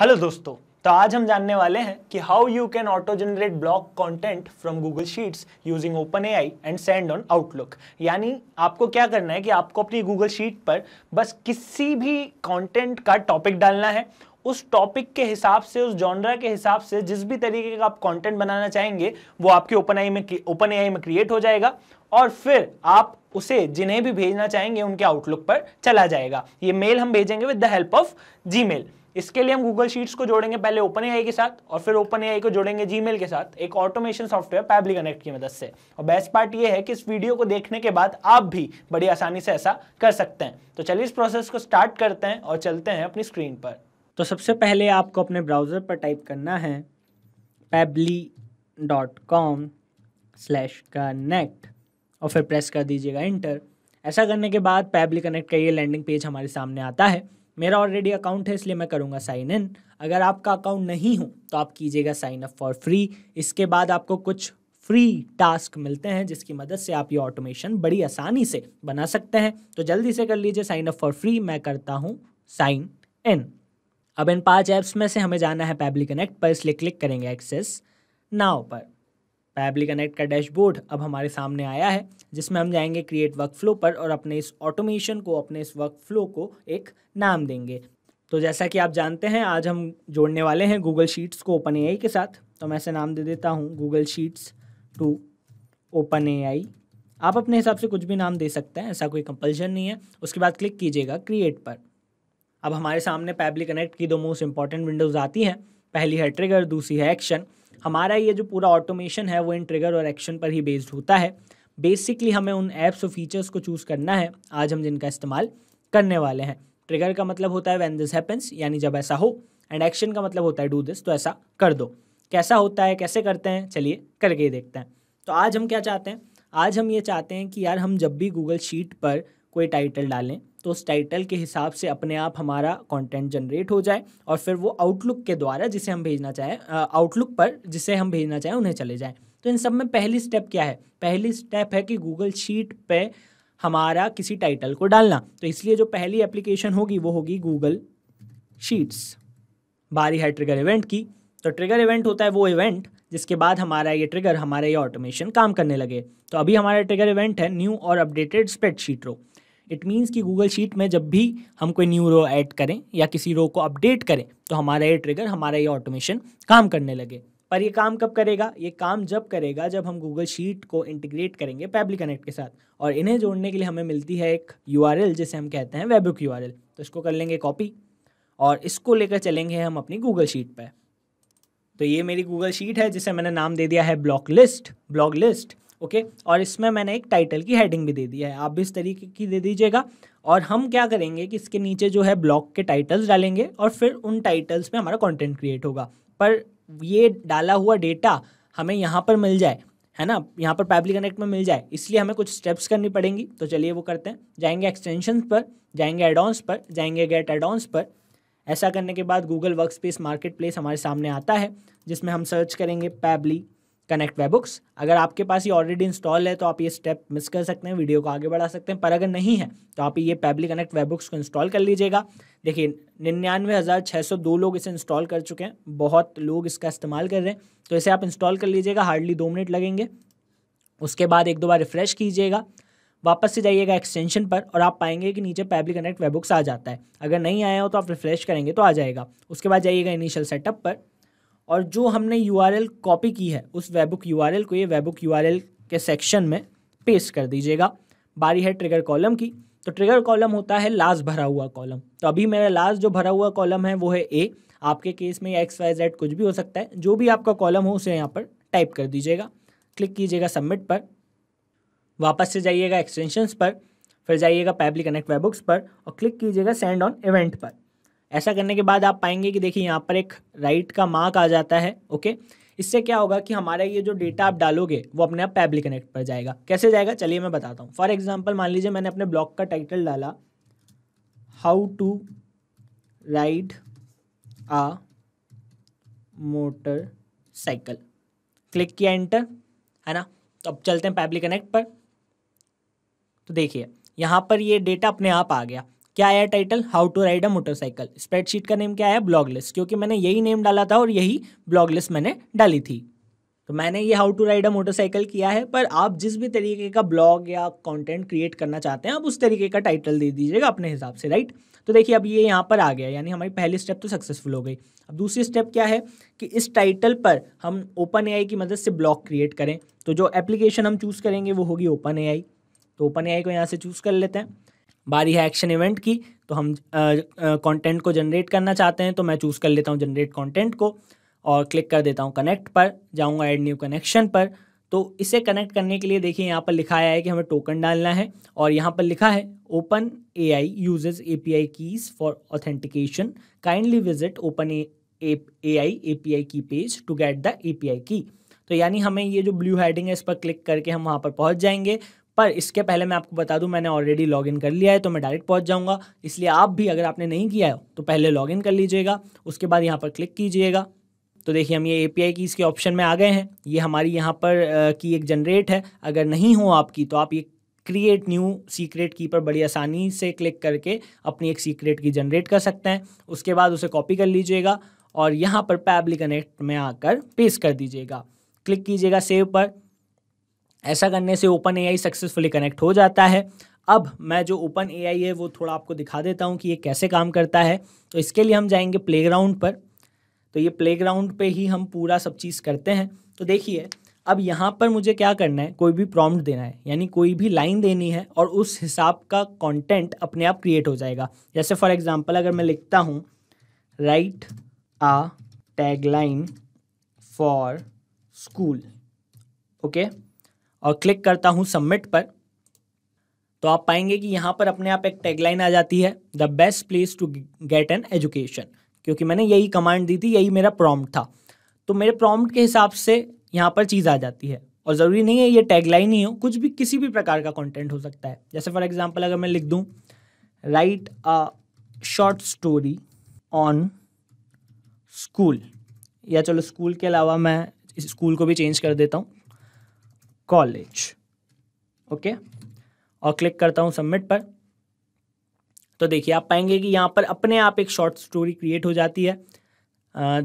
Hello दोस्तों तो आज हम जानने वाले हैं कि how you can auto generate blog content from Google Sheets using open AI and send on Outlook यानी आपको क्या करना है कि आपको अपनी गूगल शीट पर बस किसी भी कंटेंट का टॉपिक डालना है उस टॉपिक के हिसाब से उस जॉनरा के हिसाब से जिस भी तरीके का आप कॉन्टेंट बनाना चाहेंगे वो आपके ओपन आई में ओपन एआई में क्रिएट हो जाएगा और फिर आप उसे जिन्हें भी भेजना चाहेंगे उनके आउटलुक पर चला जाएगा ये मेल हम भेजेंगे with the help of Gmail इसके लिए हम गूगल शीट्स को जोड़ेंगे पहले ओपन ए के साथ और फिर ओपन ए को जोड़ेंगे जीमेल के साथ एक ऑटोमेशन सॉफ्टवेयर पैबली कनेक्ट की मदद से और बेस्ट पार्ट ये है कि इस वीडियो को देखने के बाद आप भी बड़ी आसानी से ऐसा कर सकते हैं तो चलिए इस प्रोसेस को स्टार्ट करते हैं और चलते हैं अपनी स्क्रीन पर तो सबसे पहले आपको अपने ब्राउज़र पर टाइप करना है Pabbly dot com slash connect और फिर प्रेस कर दीजिएगा इंटर ऐसा करने के बाद पैबली कनेक्ट का ये लैंडिंग पेज हमारे सामने आता है मेरा ऑलरेडी अकाउंट है इसलिए मैं करूँगा साइन इन अगर आपका अकाउंट नहीं हो तो आप कीजिएगा साइन अप फॉर फ्री इसके बाद आपको कुछ फ्री टास्क मिलते हैं जिसकी मदद से आप ये ऑटोमेशन बड़ी आसानी से बना सकते हैं तो जल्दी से कर लीजिए साइन अप फॉर फ्री मैं करता हूँ साइन इन अब इन पांच ऐप्स में से हमें जाना है पैबली कनेक्ट पर इसलिए क्लिक करेंगे एक्सेस नाव पर पैबली कनेक्ट का डैशबोर्ड अब हमारे सामने आया है जिसमें हम जाएंगे क्रिएट वर्क फ्लो पर और अपने इस ऑटोमेशन को अपने इस वर्क फ्लो को एक नाम देंगे तो जैसा कि आप जानते हैं आज हम जोड़ने वाले हैं गूगल शीट्स को ओपन ए के साथ तो मैं इसे नाम दे देता हूँ Google Sheets to open A आप अपने हिसाब से कुछ भी नाम दे सकते हैं ऐसा कोई कंपल्शन नहीं है उसके बाद क्लिक कीजिएगा क्रिएट पर अब हमारे सामने पैबली कनेक्ट की दो मोस्ट इंपॉर्टेंट विंडोज़ आती हैं पहली है ट्रिगर दूसरी है एक्शन हमारा ये जो पूरा ऑटोमेशन है वो इन ट्रिगर और एक्शन पर ही बेस्ड होता है बेसिकली हमें उन एप्स और फीचर्स को चूज़ करना है आज हम जिनका इस्तेमाल करने वाले हैं ट्रिगर का मतलब होता है वैन दिस हैपन्स यानी जब ऐसा हो एंड एक्शन का मतलब होता है डू दिस तो ऐसा कर दो कैसा होता है कैसे करते हैं चलिए करके ही देखते हैं तो आज हम क्या चाहते हैं आज हम ये चाहते हैं कि यार हम जब भी गूगल शीट पर कोई टाइटल डालें तो उस टाइटल के हिसाब से अपने आप हमारा कंटेंट जनरेट हो जाए और फिर वो आउटलुक के द्वारा जिसे हम भेजना चाहें आउटलुक पर जिसे हम भेजना चाहें उन्हें चले जाएँ तो इन सब में पहली स्टेप क्या है पहली स्टेप है कि गूगल शीट पे हमारा किसी टाइटल को डालना तो इसलिए जो पहली एप्लीकेशन होगी वो होगी गूगल शीट्स बारी है ट्रिगर इवेंट की तो ट्रिगर इवेंट होता है वो इवेंट जिसके बाद हमारा ये ट्रिगर हमारा ये ऑटोमेशन काम करने लगे तो अभी हमारा ट्रिगर इवेंट है न्यू और updated spreadsheet row it means कि गूगल शीट में जब भी हम कोई न्यू रो ऐड करें या किसी रो को अपडेट करें तो हमारा ये ट्रिगर हमारा ये ऑटोमेशन काम करने लगे पर ये काम कब करेगा ये काम जब करेगा जब हम गूगल शीट को इंटीग्रेट करेंगे पैबली कनेक्ट के साथ और इन्हें जोड़ने के लिए हमें मिलती है एक यू जिसे हम कहते हैं वेबुक यू तो इसको कर लेंगे कॉपी और इसको लेकर चलेंगे हम अपनी गूगल शीट पर तो ये मेरी गूगल शीट है जिसे मैंने नाम दे दिया है blog list blog list okay और इसमें मैंने एक टाइटल की हेडिंग भी दे दी है आप भी इस तरीके की दे दीजिएगा और हम क्या करेंगे कि इसके नीचे जो है ब्लॉग के टाइटल्स डालेंगे और फिर उन टाइटल्स में हमारा कॉन्टेंट क्रिएट होगा पर ये डाला हुआ डेटा हमें यहाँ पर मिल जाए है ना यहाँ पर पैबली कनेक्ट में मिल जाए इसलिए हमें कुछ स्टेप्स करनी पड़ेंगी तो चलिए वो करते हैं जाएंगे एक्सटेंशन पर जाएंगे एडॉन्स पर जाएंगे गेट एडॉन्स पर ऐसा करने के बाद Google workspace marketplace हमारे सामने आता है जिसमें हम सर्च करेंगे पैबली कनेक्ट वेबुक्स अगर आपके पास ये ऑलरेडी इंस्टॉल है तो आप ये स्टेप मिस कर सकते हैं वीडियो को आगे बढ़ा सकते हैं पर अगर नहीं है तो आप ये पैबली कनेक्ट वेबुक्स को इंस्टॉल कर लीजिएगा देखिए निन्यानवे हज़ार छः सौ दो लोग इसे इंस्टॉल कर चुके हैं बहुत लोग इसका इस्तेमाल कर रहे हैं तो इसे आप इंस्टॉल कर लीजिएगा हार्डली दो मिनट लगेंगे उसके बाद एक दो बार रिफ्रेश कीजिएगा वापस से जाइएगा एक्सटेंशन पर और आप पाएंगे कि नीचे पैबली कनेक्ट वेबुक्स आ जाता है अगर नहीं आया हो तो आप रिफ्रेश करेंगे तो आ जाएगा उसके बाद जाइएगा इनिशियल सेटअप पर और जो हमने यू कॉपी की है उस वेबुक यू को ये वेबुक यू के सेक्शन में पेस्ट कर दीजिएगा बारी है ट्रिगर कॉलम की तो ट्रिगर कॉलम होता है लास्ट भरा हुआ कॉलम तो अभी मेरा लास्ट जो भरा हुआ कॉलम है वो है ए आपके केस में एक्स वाई जेड कुछ भी हो सकता है जो भी आपका कॉलम हो उसे यहाँ पर टाइप कर दीजिएगा क्लिक कीजिएगा सबमिट पर वापस से जाइएगा एक्सटेंशंस पर फिर जाइएगा पैबली कनेक्ट वेबुक्स पर और क्लिक कीजिएगा सेंड ऑन इवेंट पर ऐसा करने के बाद आप पाएंगे कि देखिए यहाँ पर एक राइट का मार्क आ जाता है ओके इससे क्या होगा कि हमारा ये जो डेटा आप डालोगे वो अपने आप पैबली कनेक्ट पर जाएगा कैसे जाएगा चलिए मैं बताता हूँ फॉर एग्जाम्पल मान लीजिए मैंने अपने ब्लॉग का टाइटल डाला how to ride a motorcycle click किया एंटर है ना तो अब चलते हैं पैबली कनेक्ट पर तो देखिए यहाँ पर ये डेटा अपने आप आ गया क्या आया title how to ride a motorcycle spreadsheet का नेम क्या आया ब्लॉग लिस्ट क्योंकि मैंने यही नेम डाला था और यही ब्लॉग लिस्ट मैंने डाली थी तो मैंने ये how to ride a motorcycle किया है पर आप जिस भी तरीके का ब्लॉग या कंटेंट क्रिएट करना चाहते हैं आप उस तरीके का टाइटल दे दीजिएगा अपने हिसाब से राइट तो देखिए अब ये यहाँ पर आ गया यानी हमारी पहली स्टेप तो सक्सेसफुल हो गई अब दूसरी स्टेप क्या है कि इस टाइटल पर हम ओपन ए की मदद से ब्लॉग क्रिएट करें तो जो एप्लीकेशन हम चूज़ करेंगे वो होगी ओपन ए तो ओपन ए को यहाँ से चूज़ कर लेते हैं बारी है एक्शन इवेंट की तो हम कंटेंट को जनरेट करना चाहते हैं तो मैं चूज़ कर लेता हूँ जनरेट कंटेंट को और क्लिक कर देता हूँ कनेक्ट पर जाऊँगा एड न्यू कनेक्शन पर तो इसे कनेक्ट करने के लिए देखिए यहाँ पर लिखा है कि हमें टोकन डालना है और यहाँ पर लिखा है open A I uses A P I keys for authentication kindly visit open A I A P I key page to get the A P I key तो यानी हमें ये जो ब्लू हेडिंग है इस पर क्लिक करके हम वहाँ पर पहुँच जाएंगे पर इसके पहले मैं आपको बता दूं मैंने ऑलरेडी लॉगिन कर लिया है तो मैं डायरेक्ट पहुंच जाऊंगा इसलिए आप भी अगर आपने नहीं किया है तो पहले लॉगिन कर लीजिएगा उसके बाद यहाँ पर क्लिक कीजिएगा तो देखिए हम ये ए पी आई की इसके ऑप्शन में आ गए हैं ये हमारी यहाँ पर की एक जनरेट है अगर नहीं हो आपकी तो आप ये क्रिएट न्यू सीक्रेट की पर बड़ी आसानी से क्लिक करके अपनी एक सीक्रेट की जनरेट कर सकते हैं उसके बाद उसे कॉपी कर लीजिएगा और यहाँ पर पैबली कनेक्ट में आकर पेस्ट कर दीजिएगा क्लिक कीजिएगा सेव पर ऐसा करने से ओपन ए सक्सेसफुली कनेक्ट हो जाता है अब मैं जो ओपन ए है वो थोड़ा आपको दिखा देता हूँ कि ये कैसे काम करता है तो इसके लिए हम जाएंगे प्लेग्राउंड पर तो ये प्लेग्राउंड पे ही हम पूरा सब चीज़ करते हैं तो देखिए अब यहाँ पर मुझे क्या करना है कोई भी प्रॉम्प्ट देना है यानी कोई भी लाइन देनी है और उस हिसाब का कंटेंट अपने आप क्रिएट हो जाएगा जैसे फॉर एग्जांपल अगर मैं लिखता हूँ write a tagline for school okay और क्लिक करता हूँ सबमिट पर तो आप पाएंगे कि यहाँ पर अपने आप एक टैगलाइन आ जाती है the best place to get an education क्योंकि मैंने यही कमांड दी थी यही मेरा प्रॉम्प्ट था तो मेरे प्रॉम्प्ट के हिसाब से यहाँ पर चीज़ आ जाती है और ज़रूरी नहीं है ये टैगलाइन ही हो कुछ भी किसी भी प्रकार का कंटेंट हो सकता है जैसे फॉर एग्जांपल अगर मैं लिख दूँ write a short story on school या चलो स्कूल के अलावा मैं स्कूल को भी चेंज कर देता हूँ कॉलेज ओके और क्लिक करता हूं सबमिट पर तो देखिए आप पाएंगे कि यहां पर अपने आप एक शॉर्ट स्टोरी क्रिएट हो जाती है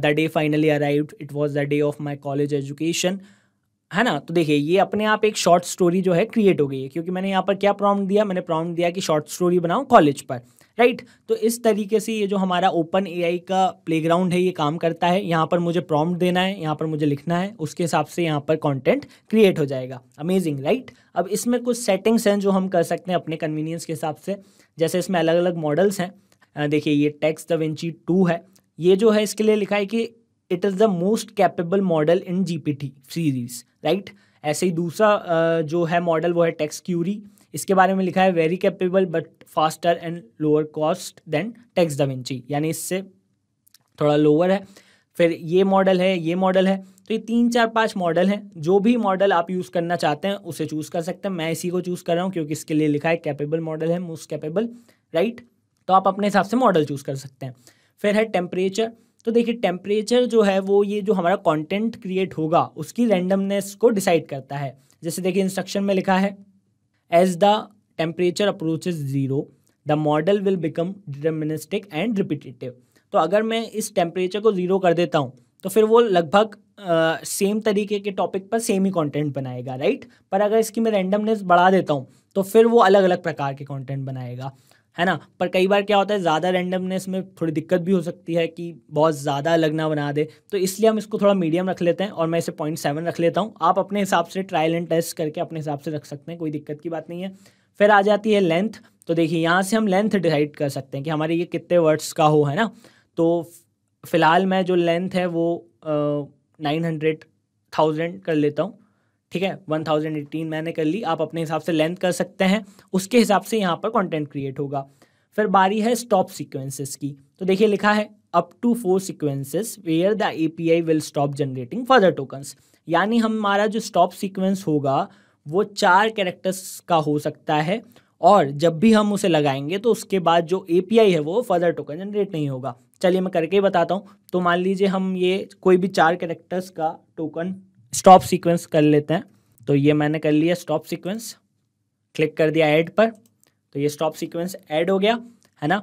the day finally arrive it was the day of my college education है ना तो देखिए ये अपने आप एक शॉर्ट स्टोरी जो है क्रिएट हो गई है क्योंकि मैंने यहाँ पर क्या प्रॉम्प्ट दिया मैंने प्रॉम्प्ट दिया कि शॉर्ट स्टोरी बनाऊँ कॉलेज पर राइट तो इस तरीके से ये जो हमारा ओपन ए का प्लेग्राउंड है ये काम करता है यहाँ पर मुझे प्रॉम्प्ट देना है यहाँ पर मुझे लिखना है उसके हिसाब से यहाँ पर कॉन्टेंट क्रिएट हो जाएगा अमेजिंग राइट अब इसमें कुछ सेटिंग्स हैं जो हम कर सकते हैं अपने कन्वीनियंस के हिसाब से जैसे इसमें अलग अलग मॉडल्स हैं देखिए ये टेक्स द विंची टू है ये जो है इसके लिए लिखा है कि it is the most capable model in G series right ऐसे ही दूसरा जो है मॉडल वो है टेक्स क्यूरी इसके बारे में लिखा है very capable but faster and lower cost than text Davinci यानी इससे थोड़ा लोअर है फिर ये मॉडल है ये मॉडल है तो ये तीन चार पांच मॉडल हैं जो भी मॉडल आप यूज़ करना चाहते हैं उसे चूज़ कर सकते हैं मैं इसी को चूज़ कर रहा हूँ क्योंकि इसके लिए लिखा है कैपेबल मॉडल है मोस्ट कैपेबल राइट तो आप अपने हिसाब से मॉडल चूज़ कर सकते हैं फिर है टेम्परेचर तो देखिए टेम्परेचर जो है वो ये जो हमारा कॉन्टेंट क्रिएट होगा उसकी रैंडमनेस को डिसाइड करता है जैसे देखिए इंस्ट्रक्शन में लिखा है As the temperature approaches zero, the model will become deterministic and repetitive. तो अगर मैं इस टेम्परेचर को ज़ीरो कर देता हूँ तो फिर वो लगभग सेम तरीके के टॉपिक पर सेम ही कंटेंट बनाएगा राइट पर अगर इसकी मैं रैंडमनेस बढ़ा देता हूँ तो फिर वो अलग अलग प्रकार के कंटेंट बनाएगा है ना पर कई बार क्या होता है ज़्यादा रैंडमनेस में थोड़ी दिक्कत भी हो सकती है कि बहुत ज़्यादा अलग ना बना दे तो इसलिए हम इसको थोड़ा मीडियम रख लेते हैं और मैं इसे पॉइंट सेवन रख लेता हूँ आप अपने हिसाब से ट्रायल एंड टेस्ट करके अपने हिसाब से रख सकते हैं कोई दिक्कत की बात नहीं है फिर आ जाती है लेंथ तो देखिए यहाँ से हम लेंथ डिसाइड कर सकते हैं कि हमारे ये कितने वर्ड्स का हो है ना तो फ़िलहाल मैं जो लेंथ है वो नाइन हंड्रेड थाउजेंड कर लेता हूँ ठीक है वन थाउजेंड एटीन मैंने कर ली आप अपने हिसाब से लेंथ कर सकते हैं उसके हिसाब से यहाँ पर कंटेंट क्रिएट होगा फिर बारी है स्टॉप सीक्वेंसेस की तो देखिए लिखा है up to four sequences where the API will stop generating further tokens यानी हमारा जो स्टॉप सीक्वेंस होगा वो चार कैरेक्टर्स का हो सकता है और जब भी हम उसे लगाएंगे तो उसके बाद जो आई है वो फर्दर टोकन जनरेट नहीं होगा चलिए मैं करके बताता हूँ तो मान लीजिए हम ये कोई भी चार कैरेक्टर्स का टोकन स्टॉप सीक्वेंस कर लेते हैं तो ये मैंने कर लिया स्टॉप सीक्वेंस क्लिक कर दिया ऐड पर तो ये स्टॉप सीक्वेंस ऐड हो गया है ना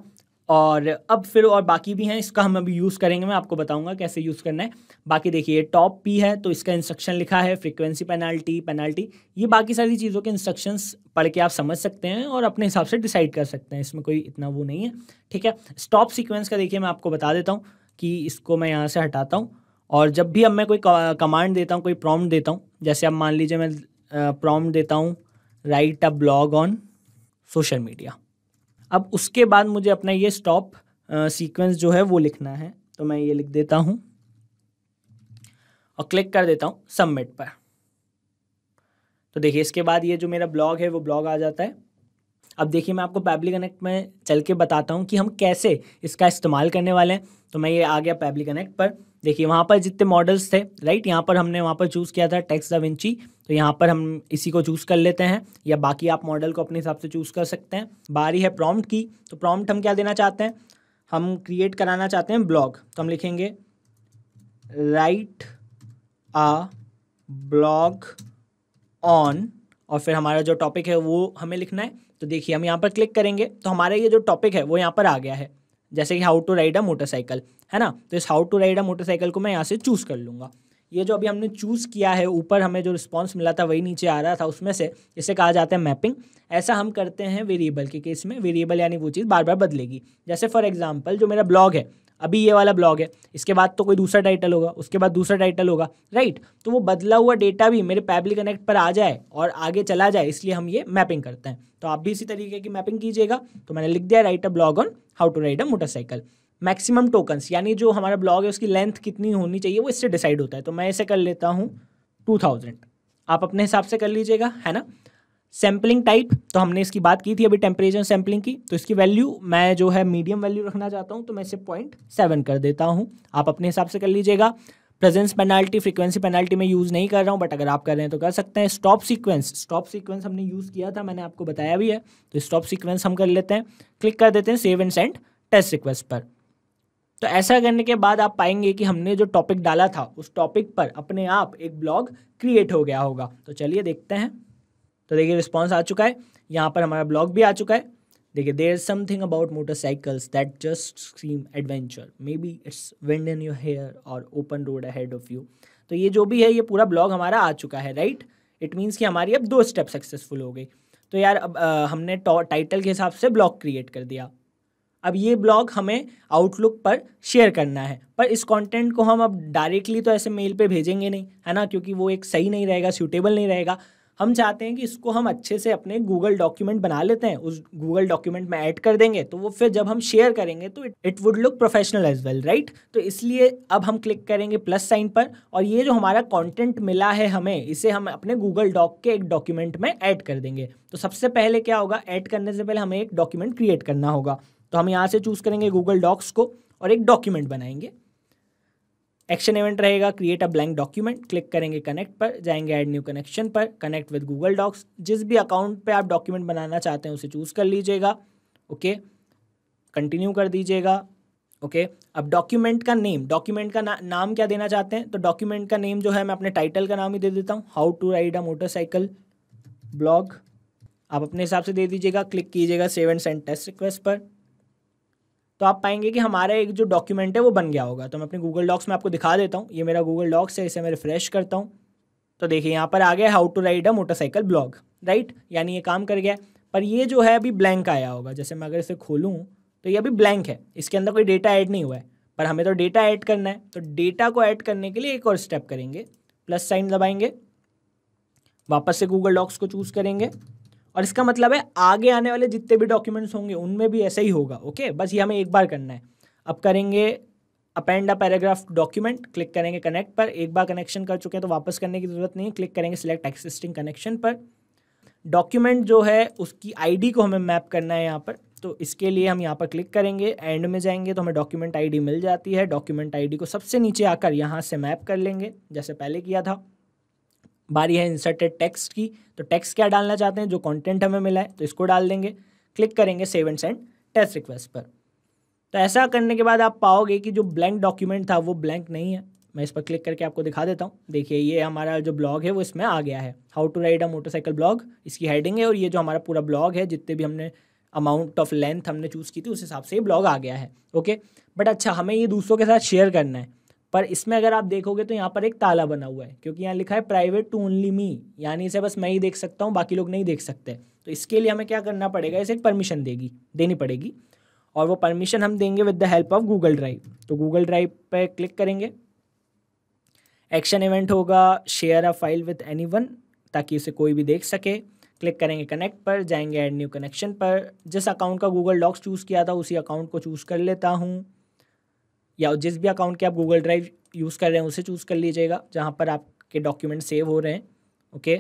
और अब फिर और बाकी भी हैं इसका हम अभी यूज़ करेंगे मैं आपको बताऊंगा कैसे यूज़ करना है बाकी देखिए टॉप पी है तो इसका इंस्ट्रक्शन लिखा है फ्रीक्वेंसी पेनल्टी पेनाल्टी ये बाकी सारी चीज़ों के इंस्ट्रक्शंस पढ़ के आप समझ सकते हैं और अपने हिसाब से डिसाइड कर सकते हैं इसमें कोई इतना वो नहीं है ठीक है स्टॉप सिक्वेंस का देखिए मैं आपको बता देता हूँ कि इसको मैं यहाँ से हटाता हूँ और जब भी अब मैं कोई कमांड देता हूँ कोई प्रॉम्प्ट देता हूँ जैसे अब मान लीजिए मैं प्रॉम्प्ट देता हूँ write a blog on social media अब उसके बाद मुझे अपना ये स्टॉप सीक्वेंस जो है वो लिखना है तो मैं ये लिख देता हूँ और क्लिक कर देता हूँ सबमिट पर तो देखिए इसके बाद ये जो मेरा ब्लॉग है वो ब्लॉग आ जाता है अब देखिए मैं आपको पैबली कनेक्ट में चल के बताता हूँ कि हम कैसे इसका इस्तेमाल करने वाले हैं तो मैं ये आ गया पैबली कनेक्ट पर देखिए वहाँ पर जितने मॉडल्स थे राइट यहाँ पर हमने वहाँ पर चूज़ किया था टेक्स द विंची तो यहाँ पर हम इसी को चूज़ कर लेते हैं या बाकी आप मॉडल को अपने हिसाब से चूज़ कर सकते हैं बारी है प्रॉम्प्ट की तो प्रॉम्प्ट हम क्या देना चाहते हैं हम क्रिएट कराना चाहते हैं ब्लॉग तो हम लिखेंगे राइट आ ब्लॉग ऑन और फिर हमारा जो टॉपिक है वो हमें लिखना है तो देखिए हम यहाँ पर क्लिक करेंगे तो हमारा ये जो टॉपिक है वो यहाँ पर आ गया है जैसे कि how to ride a motorcycle है ना तो इस how to ride a motorcycle को मैं यहाँ से चूज़ कर लूँगा ये जो अभी हमने चूज़ किया है ऊपर हमें जो रिस्पॉन्स मिला था वही नीचे आ रहा था उसमें से इसे कहा जाता है मैपिंग ऐसा हम करते हैं वेरिएबल के केस में वेरिएबल यानी वो चीज़ बार बार बदलेगी जैसे फॉर एग्जाम्पल जो मेरा ब्लॉग है अभी ये वाला ब्लॉग है इसके बाद तो कोई दूसरा टाइटल होगा उसके बाद दूसरा टाइटल होगा राइट तो वो बदला हुआ डेटा भी मेरे पैबली कनेक्ट पर आ जाए और आगे चला जाए इसलिए हम ये मैपिंग करते हैं तो आप भी इसी तरीके की मैपिंग कीजिएगा तो मैंने लिख दिया write a blog on how to ride a motorcycle maximum tokens यानी जो हमारा ब्लॉग है उसकी लेंथ कितनी होनी चाहिए वो इससे डिसाइड होता है तो मैं इसे कर लेता हूँ टू थाउजेंड आप अपने हिसाब से कर लीजिएगा है ना सैम्पलिंग टाइप तो हमने इसकी बात की थी अभी टेम्परेचर सैम्पलिंग की तो इसकी वैल्यू मैं जो है मीडियम वैल्यू रखना चाहता हूँ तो मैं इसे पॉइंट सेवन कर देता हूँ आप अपने हिसाब से कर लीजिएगा प्रेजेंस पेनाल्टी फ्रीक्वेंसी पेनाल्टी मैं यूज़ नहीं कर रहा हूँ बट अगर आप कर रहे हैं तो कर सकते हैं स्टॉप सीक्वेंस स्टॉप सीक्वेंस हमने यूज़ किया था मैंने आपको बताया भी है तो स्टॉप सीक्वेंस हम कर लेते हैं क्लिक कर देते हैं save and send test request पर तो ऐसा करने के बाद आप पाएंगे कि हमने जो टॉपिक डाला था उस टॉपिक पर अपने आप एक ब्लॉग क्रिएट हो गया होगा तो चलिए देखते हैं तो देखिए रिस्पॉन्स आ चुका है यहाँ पर हमारा ब्लॉग भी आ चुका है देखिए there is something about motorcycles that just seem adventure maybe it's wind in your hair or open road ahead of you तो ये जो भी है ये पूरा ब्लॉग हमारा आ चुका है राइट इट मीन्स कि हमारी अब दो स्टेप सक्सेसफुल हो गई तो यार अब आ, हमने टाइटल के हिसाब से ब्लॉग क्रिएट कर दिया अब ये ब्लॉग हमें आउटलुक पर शेयर करना है पर इस कंटेंट को हम अब डायरेक्टली तो ऐसे मेल पे भेजेंगे नहीं है ना क्योंकि वो एक सही नहीं रहेगा सूटेबल नहीं रहेगा हम चाहते हैं कि इसको हम अच्छे से अपने गूगल डॉक्यूमेंट बना लेते हैं उस गूगल डॉक्यूमेंट में ऐड कर देंगे तो वो फिर जब हम शेयर करेंगे तो it would look professional as well right तो इसलिए अब हम क्लिक करेंगे प्लस साइन पर और ये जो हमारा कॉन्टेंट मिला है हमें इसे हम अपने गूगल डॉक के एक डॉक्यूमेंट में ऐड कर देंगे तो सबसे पहले क्या होगा ऐड करने से पहले हमें एक डॉक्यूमेंट क्रिएट करना होगा तो हम यहाँ से चूज़ करेंगे गूगल डॉक्स को और एक डॉक्यूमेंट बनाएंगे एक्शन इवेंट रहेगा create a blank document click करेंगे कनेक्ट पर जाएंगे ऐड न्यू कनेक्शन पर कनेक्ट विद गूगल डॉक्स जिस भी अकाउंट पे आप डॉक्यूमेंट बनाना चाहते हैं उसे चूज़ कर लीजिएगा ओके कंटिन्यू कर दीजिएगा ओके okay. अब डॉक्यूमेंट का नेम डॉक्यूमेंट का ना, नाम क्या देना चाहते हैं तो डॉक्यूमेंट का नेम जो है मैं अपने टाइटल का नाम ही दे देता हूँ how to ride a motorcycle blog आप अपने हिसाब से दे दीजिएगा क्लिक कीजिएगा सेवन सेंट टेस्ट रिक्वेस्ट पर तो आप पाएंगे कि हमारा एक जो डॉक्यूमेंट है वो बन गया होगा तो मैं अपने गूगल डॉक्स में आपको दिखा देता हूँ ये मेरा गूगल डॉक्स है इसे मैं रिफ्रेश करता हूँ तो देखिए यहाँ पर आ गया how to ride a motorcycle blog right यानी ये काम कर गया पर ये जो है अभी ब्लैंक आया होगा जैसे मैं अगर इसे खोलूँ तो ये अभी ब्लैंक है इसके अंदर कोई डेटा ऐड नहीं हुआ है पर हमें तो डेटा ऐड करना है तो डेटा को ऐड करने के लिए एक और स्टेप करेंगे प्लस साइन दबाएंगे वापस से गूगल डॉक्स को चूज़ करेंगे और इसका मतलब है आगे आने वाले जितने भी डॉक्यूमेंट्स होंगे उनमें भी ऐसा ही होगा ओके बस ये हमें एक बार करना है अब करेंगे append a paragraph document click करेंगे कनेक्ट पर एक बार कनेक्शन कर चुके हैं तो वापस करने की ज़रूरत नहीं है क्लिक करेंगे सिलेक्ट एक्सिस्टिंग कनेक्शन पर डॉक्यूमेंट जो है उसकी आईडी को हमें मैप करना है यहाँ पर तो इसके लिए हम यहाँ पर क्लिक करेंगे एंड में जाएंगे तो हमें डॉक्यूमेंट आईडी मिल जाती है डॉक्यूमेंट आईडी को सबसे नीचे आकर यहाँ से मैप कर लेंगे जैसे पहले किया था बारी है इंसर्टेड टेक्स्ट की तो टेक्स्ट क्या डालना चाहते हैं जो कंटेंट हमें मिला है तो इसको डाल देंगे क्लिक करेंगे save and send test request पर तो ऐसा करने के बाद आप पाओगे कि जो ब्लैंक डॉक्यूमेंट था वो ब्लैंक नहीं है मैं इस पर क्लिक करके आपको दिखा देता हूँ देखिए ये हमारा जो ब्लॉग है वो इसमें आ गया है how to ride a motorcycle blog इसकी हेडिंग है और ये जो हमारा पूरा ब्लॉग है जितने भी हमने अमाउंट ऑफ लेंथ हमने चूज़ की थी उस हिसाब से ये ब्लॉग आ गया है ओके बट अच्छा हमें ये दूसरों के साथ शेयर करना है पर इसमें अगर आप देखोगे तो यहाँ पर एक ताला बना हुआ है क्योंकि यहाँ लिखा है प्राइवेट टू ओनली मी यानी इसे बस मैं ही देख सकता हूँ बाकी लोग नहीं देख सकते तो इसके लिए हमें क्या करना पड़ेगा इसे एक परमिशन देगी देनी पड़ेगी और वो परमिशन हम देंगे with the help of Google Drive तो गूगल ड्राइव पर क्लिक करेंगे एक्शन इवेंट होगा share a file with any ताकि उसे कोई भी देख सके क्लिक करेंगे कनेक्ट पर जाएंगे एड न्यू कनेक्शन पर जिस अकाउंट का गूगल डॉक्स चूज़ किया था उसी अकाउंट को चूज़ कर लेता हूँ या जिस भी अकाउंट के आप गूगल ड्राइव यूज़ कर रहे हैं उसे चूज़ कर लीजिएगा जहाँ पर आपके डॉक्यूमेंट सेव हो रहे हैं ओके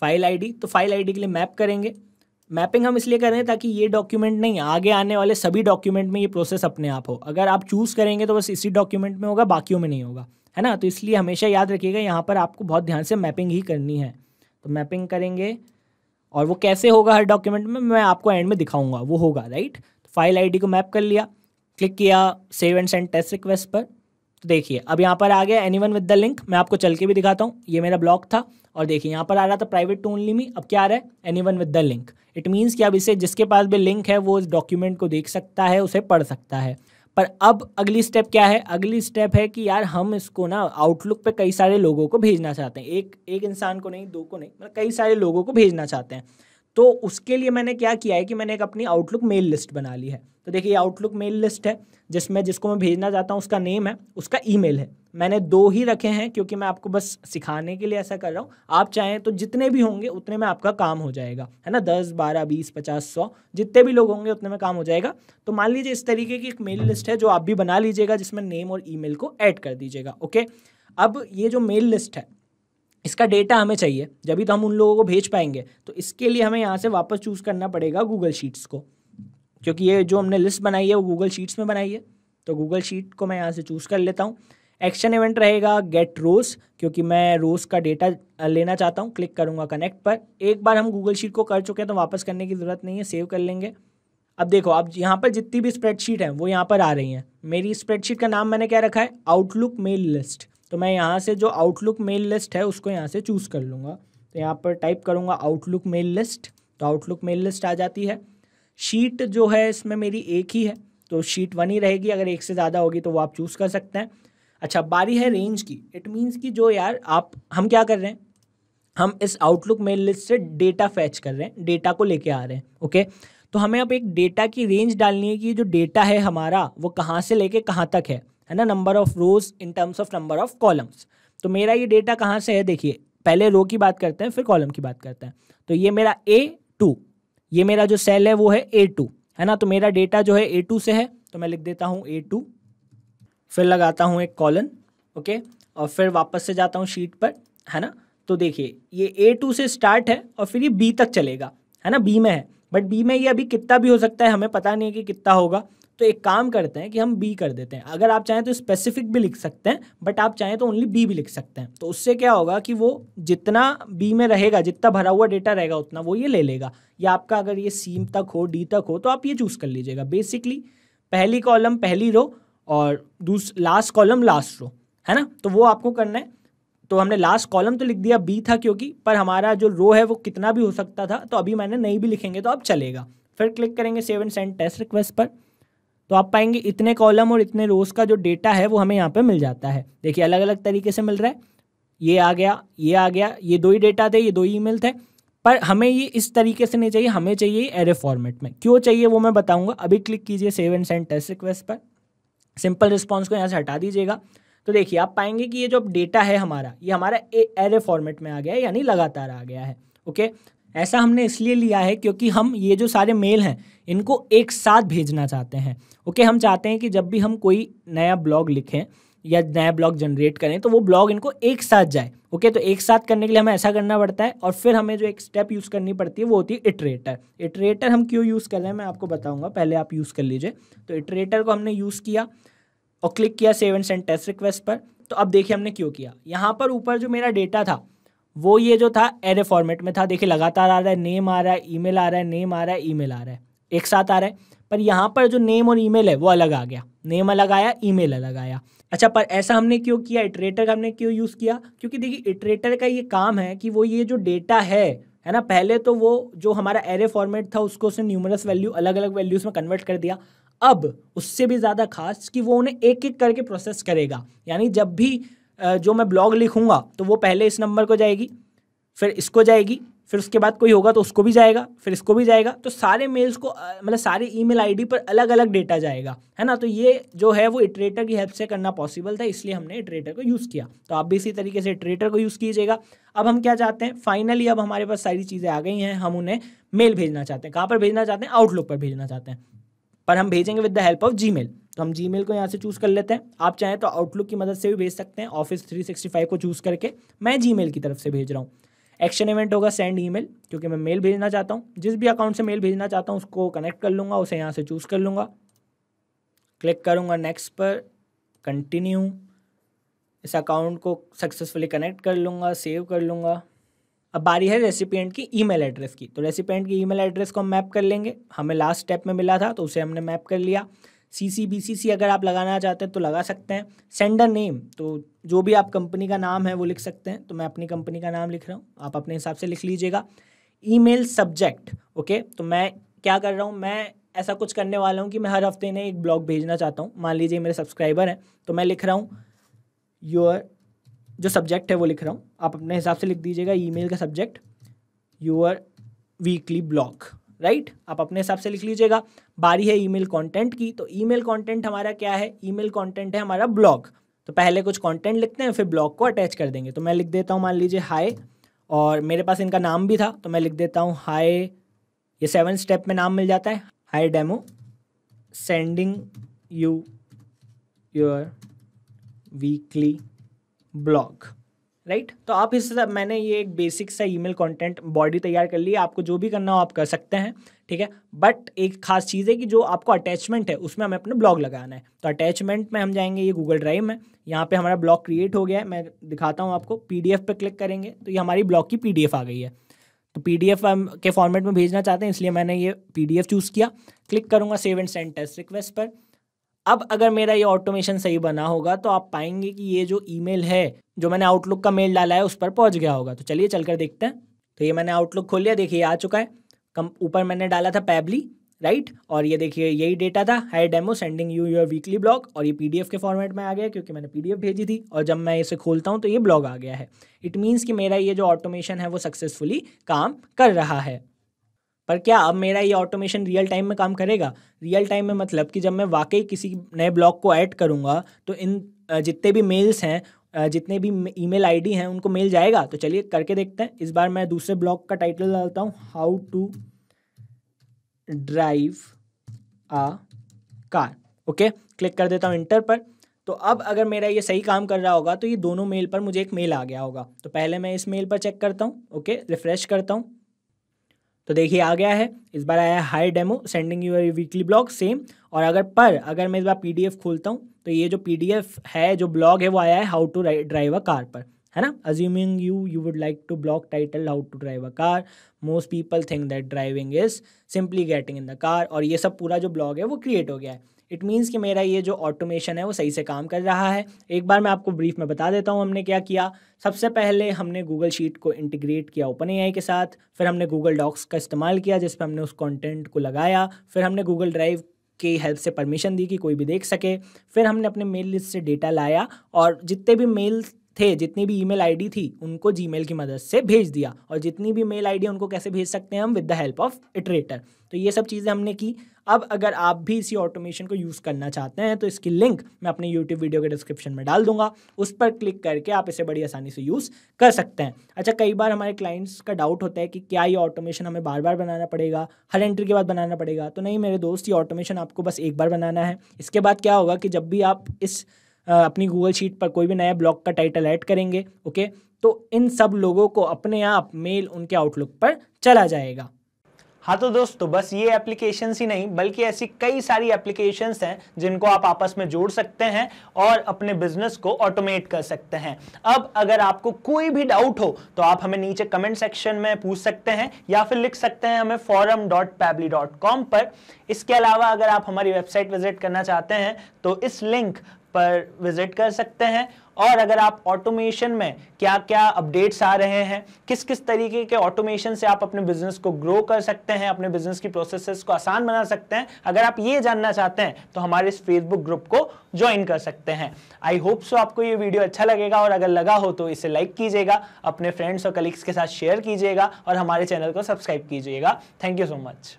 फाइल आईडी तो फाइल आईडी के लिए मैप करेंगे मैपिंग हम इसलिए कर रहे हैं ताकि ये डॉक्यूमेंट नहीं आगे आने वाले सभी डॉक्यूमेंट में ये प्रोसेस अपने आप हो अगर आप चूज़ करेंगे तो बस इसी डॉक्यूमेंट में होगा बाकियों में नहीं होगा है ना तो इसलिए हमेशा याद रखिएगा यहाँ पर आपको बहुत ध्यान से मैपिंग ही करनी है तो मैपिंग करेंगे और वो कैसे होगा हर डॉक्यूमेंट में मैं आपको एंड में दिखाऊंगा वो होगा राइट तो फाइल आईडी को मैप कर लिया क्लिक किया save and send test request पर तो देखिए अब यहाँ पर आ गया एनी विद द लिंक मैं आपको चल के भी दिखाता हूँ ये मेरा ब्लॉग था और देखिए यहाँ पर आ रहा था प्राइवेट टू ओनली मी अब क्या आ रहा है any with the link it means कि अब इसे जिसके पास भी लिंक है वो इस डॉक्यूमेंट को देख सकता है उसे पढ़ सकता है पर अब अगली स्टेप क्या है अगली स्टेप है कि यार हम इसको ना आउटलुक पे कई सारे लोगों को भेजना चाहते हैं एक एक इंसान को नहीं दो को नहीं मतलब कई सारे लोगों को भेजना चाहते हैं तो उसके लिए मैंने क्या किया है कि मैंने एक अपनी आउटलुक मेल लिस्ट बना ली है तो देखिए आउटलुक मेल लिस्ट है जिसमें जिसको मैं भेजना चाहता हूँ उसका नेम है उसका ईमेल है मैंने दो ही रखे हैं क्योंकि मैं आपको बस सिखाने के लिए ऐसा कर रहा हूँ आप चाहें तो जितने भी होंगे उतने में आपका काम हो जाएगा है ना दस बारह बीस पचास सौ जितने भी लोग होंगे उतने में काम हो जाएगा तो मान लीजिए इस तरीके की एक मेल हम्म। लिस्ट है जो आप भी बना लीजिएगा जिसमें नेम और ईमेल को ऐड कर दीजिएगा ओके अब ये जो मेल लिस्ट है इसका डेटा हमें चाहिए जब भी तो हम उन लोगों को भेज पाएंगे तो इसके लिए हमें यहाँ से वापस चूज़ करना पड़ेगा गूगल शीट्स को क्योंकि ये जो हमने लिस्ट बनाई है वो गूगल शीट्स में बनाई है तो गूगल शीट को मैं यहाँ से चूज़ कर लेता हूँ एक्शन इवेंट रहेगा गेट रोज क्योंकि मैं रोज का डेटा लेना चाहता हूँ क्लिक करूँगा कनेक्ट पर एक बार हम गूगल शीट को कर चुके हैं तो वापस करने की ज़रूरत नहीं है सेव कर लेंगे अब देखो अब यहाँ पर जितनी भी स्प्रेडशीट हैं वो यहाँ पर आ रही हैं मेरी स्प्रेडशीट का नाम मैंने क्या रखा है आउटलुक मेल लिस्ट तो मैं यहाँ से जो आउटलुक मेल लिस्ट है उसको यहाँ से चूज़ कर लूँगा तो यहाँ पर टाइप करूँगा आउटलुक मेल लिस्ट तो आउटलुक मेल लिस्ट आ जाती है शीट जो है इसमें मेरी एक ही है तो शीट वन ही रहेगी अगर एक से ज़्यादा होगी तो वो आप चूज़ कर सकते हैं अच्छा बारी है रेंज की इट मीन्स कि जो यार आप हम क्या कर रहे हैं हम इस आउटलुक मेल लिस्ट से डेटा फैच कर रहे हैं डेटा को लेके आ रहे हैं ओके तो हमें अब एक डेटा की रेंज डालनी है कि जो डेटा है हमारा वो कहाँ से लेके कहाँ तक है है ना number of rows in terms of number of columns तो मेरा ये डेटा कहाँ से है देखिए पहले रो की बात करते हैं फिर कॉलम की बात करते हैं तो ये मेरा ए टू ये मेरा जो सेल है वो है ए टू है ना तो मेरा डेटा जो है ए टू से है तो मैं लिख देता हूँ ए टू फिर लगाता हूँ एक कॉलन ओके और फिर वापस से जाता हूँ शीट पर है ना तो देखिए ये ए टू से स्टार्ट है और फिर ये बी तक चलेगा है ना बी में है बट बी में ये अभी कितना भी हो सकता है हमें पता नहीं है कि कितना होगा तो एक काम करते हैं कि हम बी कर देते हैं अगर आप चाहें तो स्पेसिफिक भी लिख सकते हैं बट आप चाहें तो ओनली बी भी लिख सकते हैं तो उससे क्या होगा कि वो जितना बी में रहेगा जितना भरा हुआ डेटा रहेगा उतना वो ये ले लेगा या आपका अगर ये सीम तक हो डी तक हो तो आप ये चूज़ कर लीजिएगा बेसिकली पहली कॉलम पहली रो और दूस लास्ट कॉलम लास्ट रो है ना तो वो आपको करना है तो हमने लास्ट कॉलम तो लिख दिया बी था क्योंकि पर हमारा जो रो है वो कितना भी हो सकता था तो अभी मैंने नहीं भी लिखेंगे तो अब चलेगा फिर क्लिक करेंगे सेव सेंड टेस्ट रिक्वेस्ट पर तो आप पाएंगे इतने कॉलम और इतने रोज़ का जो डेटा है वो हमें यहाँ पे मिल जाता है देखिए अलग अलग तरीके से मिल रहा है ये आ गया ये आ गया ये दो ही डेटा थे ये दो ही ईमेल थे पर हमें ये इस तरीके से नहीं चाहिए हमें चाहिए एरे फॉर्मेट में क्यों चाहिए वो मैं बताऊंगा अभी क्लिक कीजिए save and send test request पर सिंपल रिस्पॉन्स को यहाँ से हटा दीजिएगा तो देखिए आप पाएंगे कि ये जो डेटा है हमारा ये हमारा एरे फॉर्मेट में आ गया है यानी लगातार आ गया है ओके ऐसा हमने इसलिए लिया है क्योंकि हम ये जो सारे मेल हैं इनको एक साथ भेजना चाहते हैं ओके हम चाहते हैं कि जब भी हम कोई नया ब्लॉग लिखें या नया ब्लॉग जनरेट करें तो वो ब्लॉग इनको एक साथ जाए ओके तो एक साथ करने के लिए हमें ऐसा करना पड़ता है और फिर हमें जो एक स्टेप यूज़ करनी पड़ती है वो होती है इटरेटर इटरेटर हम क्यों यूज़ कर रहे हैं मैं आपको बताऊँगा पहले आप यूज़ कर लीजिए तो इटरेटर को हमने यूज़ किया और क्लिक किया save and send test request पर तो अब देखिए हमने क्यों किया यहाँ पर ऊपर जो मेरा डेटा था वो ये जो था एरे फॉर्मेट में था देखिए लगातार आ रहा है नेम आ रहा है ईमेल आ रहा है नेम आ रहा है ईमेल आ रहा है एक साथ आ रहा है पर यहाँ पर जो नेम और ईमेल है वो अलग आ गया नेम अलग आया ईमेल अलग आया अच्छा पर ऐसा हमने क्यों किया इटरेटर का हमने क्यों यूज़ किया क्योंकि देखिए इटरेटर का ये काम है कि वो ये जो डेटा है है ना पहले तो वो जो हमारा एरे फॉर्मेट था उसको उसने न्यूमरस वैल्यू अलग अलग वैल्यूज़ में कन्वर्ट कर दिया अब उससे भी ज़्यादा खास कि वो उन्हें एक एक करके प्रोसेस करेगा यानी जब भी जो मैं ब्लॉग लिखूँगा तो वो पहले इस नंबर को जाएगी फिर इसको जाएगी फिर उसके बाद कोई होगा तो उसको भी जाएगा फिर इसको भी जाएगा तो सारे मेल्स को मतलब सारे ईमेल आईडी पर अलग अलग डेटा जाएगा है ना तो ये जो है वो इटरेटर की हेल्प से करना पॉसिबल था इसलिए हमने इटरेटर को यूज़ किया तो आप भी इसी तरीके से इटरेटर को यूज़ कीजिएगा अब हम क्या चाहते हैं फाइनली अब हमारे पास सारी चीज़ें आ गई हैं हम उन्हें मेल भेजना चाहते हैं कहाँ पर भेजना चाहते हैं आउटलुक पर भेजना चाहते हैं और हम भेजेंगे विद द हेल्प ऑफ जी तो हम जी को यहाँ से चूज़ कर लेते हैं आप चाहें तो आउटलुक की मदद से भी भेज सकते हैं ऑफिस 365 को चूज़ करके मैं जी की तरफ से भेज रहा हूँ एक्शन इवेंट होगा सेंड ईमेल क्योंकि मैं मेल भेजना चाहता हूँ जिस भी अकाउंट से मेल भेजना चाहता हूँ उसको कनेक्ट कर लूँगा उसे यहाँ से चूज़ कर लूँगा क्लिक करूँगा नेक्स्ट पर कंटिन्यू इस अकाउंट को सक्सेसफुली कनेक्ट कर लूँगा सेव कर लूँगा अब बारी है रेसिपियंट की ईमेल एड्रेस की तो रेसिपियंट की ईमेल एड्रेस को हम मैप कर लेंगे हमें लास्ट स्टेप में मिला था तो उसे हमने मैप कर लिया सी सी बी सी सी अगर आप लगाना चाहते हैं तो लगा सकते हैं सेंडर नेम तो जो भी आप कंपनी का नाम है वो लिख सकते हैं तो मैं अपनी कंपनी का नाम लिख रहा हूँ आप अपने हिसाब से लिख लीजिएगा ईमेल सब्जेक्ट ओके तो मैं क्या कर रहा हूँ मैं ऐसा कुछ करने वाला हूँ कि मैं हर हफ्ते इन्हें एक ब्लॉग भेजना चाहता हूँ मान लीजिए मेरे सब्सक्राइबर हैं तो मैं लिख रहा हूँ योर जो सब्जेक्ट है वो लिख रहा हूँ आप अपने हिसाब से लिख दीजिएगा ईमेल का subject your weekly blog right आप अपने हिसाब से लिख लीजिएगा बारी है ईमेल कंटेंट की तो ईमेल कंटेंट हमारा क्या है ईमेल कंटेंट है हमारा ब्लॉग तो पहले कुछ कंटेंट लिखते हैं फिर ब्लॉग को अटैच कर देंगे तो मैं लिख देता हूँ मान लीजिए हाय और मेरे पास इनका नाम भी था तो मैं लिख देता हूँ हाय ये सेवन स्टेप में नाम मिल जाता है hi demo sending you your weekly blog right right? तो आप इस मैंने ये एक बेसिक सा ईमेल कंटेंट बॉडी तैयार कर ली आपको जो भी करना हो आप कर सकते हैं ठीक है बट एक खास चीज़ है कि जो आपको अटैचमेंट है उसमें हमें अपना ब्लॉग लगाना है तो अटैचमेंट में हम जाएंगे ये गूगल ड्राइव में यहाँ पे हमारा ब्लॉग क्रिएट हो गया है मैं दिखाता हूँ आपको पी पर क्लिक करेंगे तो ये हमारी ब्लॉग की पी आ गई है तो पी के फॉर्मेट में भेजना चाहते हैं इसलिए मैंने ये पी चूज़ किया क्लिक करूँगा save and send test request पर अब अगर मेरा ये ऑटोमेशन सही बना होगा तो आप पाएंगे कि ये जो ईमेल है जो मैंने आउटलुक का मेल डाला है उस पर पहुंच गया होगा तो चलिए चल कर देखते हैं तो ये मैंने आउटलुक खोल लिया देखिए आ चुका है कम ऊपर मैंने डाला था पैबली राइट और ये देखिए यही डेटा था hi demo sending you your weekly blog और ये पीडीएफ के फॉर्मेट में आ गया क्योंकि मैंने पीडीएफ भेजी थी और जब मैं इसे खोलता हूँ तो ये ब्लॉग आ गया है इट मीन्स कि मेरा ये जो ऑटोमेशन है वो सक्सेसफुली काम कर रहा है पर क्या अब मेरा ये ऑटोमेशन रियल टाइम में काम करेगा रियल टाइम में मतलब कि जब मैं वाकई किसी नए ब्लॉग को ऐड करूँगा तो इन जितने भी मेल्स हैं जितने भी ईमेल आईडी हैं उनको मेल जाएगा तो चलिए करके देखते हैं इस बार मैं दूसरे ब्लॉग का टाइटल डालता हूँ how to drive a car okay click कर देता हूँ इंटर पर तो अब अगर मेरा ये सही काम कर रहा होगा तो ये दोनों मेल पर मुझे एक मेल आ गया होगा तो पहले मैं इस मेल पर चेक करता हूँ ओके रिफ्रेश करता हूँ तो देखिए आ गया है इस बार आया hi demo sending your weekly blog same और अगर पर अगर मैं इस बार पी खोलता हूँ तो ये जो पी है जो ब्लॉग है वो आया है how to drive a car पर है ना assuming you you would like to blog title how to drive a car most people think that driving is simply getting in the car और ये सब पूरा जो ब्लॉग है वो क्रिएट हो गया है इट मीन्स कि मेरा ये जो ऑटोमेशन है वो सही से काम कर रहा है एक बार मैं आपको ब्रीफ में बता देता हूँ हमने क्या किया सबसे पहले हमने गूगल शीट को इंटीग्रेट किया ओपन ए के साथ फिर हमने गूगल डॉक्स का इस्तेमाल किया जिस पर हमने उस कॉन्टेंट को लगाया फिर हमने गूगल ड्राइव की हेल्प से परमिशन दी कि कोई भी देख सके फिर हमने अपने मेल लिस्ट से डेटा लाया और जितने भी मेल्स थे जितनी भी ईमेल आईडी थी उनको जीमेल की मदद से भेज दिया और जितनी भी मेल आईडी उनको कैसे भेज सकते हैं हम with the help of iterator तो ये सब चीज़ें हमने की अब अगर आप भी इसी ऑटोमेशन को यूज़ करना चाहते हैं तो इसकी लिंक मैं अपने यूट्यूब वीडियो के डिस्क्रिप्शन में डाल दूंगा उस पर क्लिक करके आप इसे बड़ी आसानी से यूज़ कर सकते हैं अच्छा कई बार हमारे क्लाइंट्स का डाउट होता है कि क्या ये ऑटोमेशन हमें बार बार बनाना पड़ेगा हर एंट्री के बाद बनाना पड़ेगा तो नहीं मेरे दोस्त ये ऑटोमेशन आपको बस एक बार बनाना है इसके बाद क्या होगा कि जब भी आप इस अपनी गूगल शीट पर कोई भी नया ब्लॉग का टाइटल ऐड करेंगे ओके तो इन सब लोगों को अपने आप मेल उनके आउटलुक पर चला जाएगा हाँ तो दोस्तों तो बस ये एप्लीकेशंस ही नहीं बल्कि ऐसी कई सारी एप्लीकेशंस हैं जिनको आप आपस में जोड़ सकते हैं और अपने बिजनेस को ऑटोमेट कर सकते हैं अब अगर आपको कोई भी डाउट हो तो आप हमें नीचे कमेंट सेक्शन में पूछ सकते हैं या फिर लिख सकते हैं हमें forum dot Pabbly dot com पर इसके अलावा अगर आप हमारी वेबसाइट विजिट करना चाहते हैं तो इस लिंक पर विजिट कर सकते हैं और अगर आप ऑटोमेशन में क्या क्या अपडेट्स आ रहे हैं किस किस तरीके के ऑटोमेशन से आप अपने बिजनेस को ग्रो कर सकते हैं अपने बिजनेस की प्रोसेसेस को आसान बना सकते हैं अगर आप ये जानना चाहते हैं तो हमारे इस फेसबुक ग्रुप को ज्वाइन कर सकते हैं आई होप सो आपको ये वीडियो अच्छा लगेगा और अगर लगा हो तो इसे लाइक कीजिएगा अपने फ्रेंड्स और कलीग्स के साथ शेयर कीजिएगा और हमारे चैनल को सब्सक्राइब कीजिएगा थैंक यू सो मच